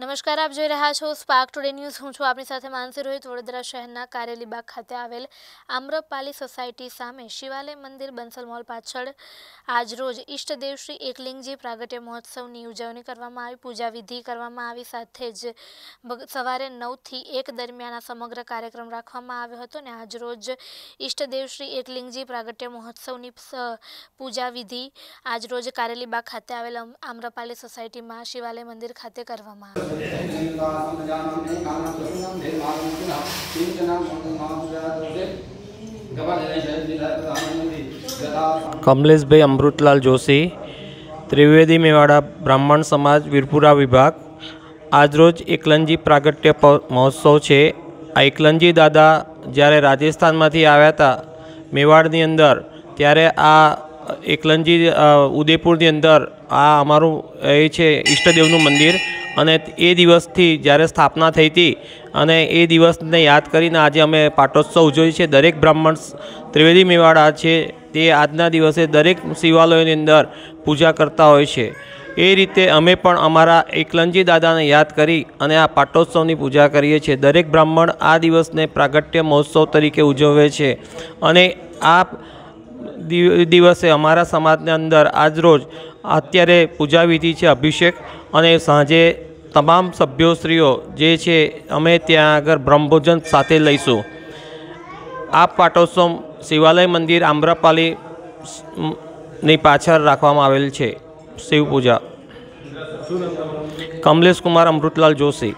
નમસ્કાર આપ જોઈ રહ્યા છો સ્પાર્ક ટુડે ન્યૂઝ હું છું આપની સાથે માનસી રોહિત વડોદરા શહેરના કારેલીબાગ ખાતે આવેલ આમ્રપાલી સોસાયટી સામે શિવાલે મંદિર બંસલ મોલ પાછળ આજ રોજ ઈષ્ટ દેવશ્રી એકલિંગજી પ્રાગટ્ય મહોત્સવ નિ ઉજવણી કરવામાં આવી પૂજા વિધિ કરવામાં આવી સાથે જ સવારે 9 થી એક દરમિયાનનો સમગ્ર કાર્યક્રમ રાખવામાં આવ્યો હતો ને આજ રોજ ઈષ્ટ દેવશ્રી એકલિંગજી પ્રાગટ્ય મહોત્સવ નિ સહ પૂજા વિધિ આજ રોજ કારેલીબાગ ખાતે આવેલ આમ્રપાલી સોસાયટી માં શિવાલે મંદિર ખાતે કરવામાં તેજલતા સમજામ નહીં કારણ કે ધનમ દેવા નું છે ના શ્રીનામ બોલ માં વધારે ઉદે કમાલેશભાઈ અમૃતલાલ જોશી ત્રિવેદી મેવાડ બ્રાહ્મણ સમાજ વીરપુરા વિભાગ આજ રોજ એકલંજી પ્રાગટ્ય महोत्सव છે એકલંજી દાદા જ્યારે રાજસ્થાનમાંથી આવ્યા હતા મેવાડ ની અંદર ત્યારે આ એકલંજી ઉદયપુર ની અંદર આ અમારો એ છે ઇષ્ટદેવ નું મંદિર અને એ દિવસથી જ્યારે સ્થાપના થઈ હતી અને એ દિવસને યાદ કરીને આજે અમે પાટોત્સવ ઉજવીએ છીએ દરેક બ્રાહ્મણ ત્રિવેદી મેવાડા છે તે આજના દિવસે દરેક શિવાલયોની અંદર પૂજા કરતા હોય છે એ રીતે અમે પણ અમારા એકલનજી દાદાને યાદ કરી અને આ પાટોત્સવની પૂજા કરીએ છીએ દરેક બ્રાહ્મણ આ દિવસને પ્રાગટ્ય મહોત્સવ તરીકે ઉજવે છે અને આ દિવસે અમારા સમાજની અંદર આજરોજ અત્યારે પૂજાવિધિ છે અભિષેક અને સાંજે તમામ સભ્યોશ્રીઓ જે છે અમે ત્યાં આગળ બ્રહ્મભોજન સાથે લઈશું આ પાટોત્સવ શિવાલય મંદિર આમ્રપાલી ની પાછળ રાખવામાં આવેલ છે શિવપૂજા કમલેશ કુમાર અમૃતલાલ જોશી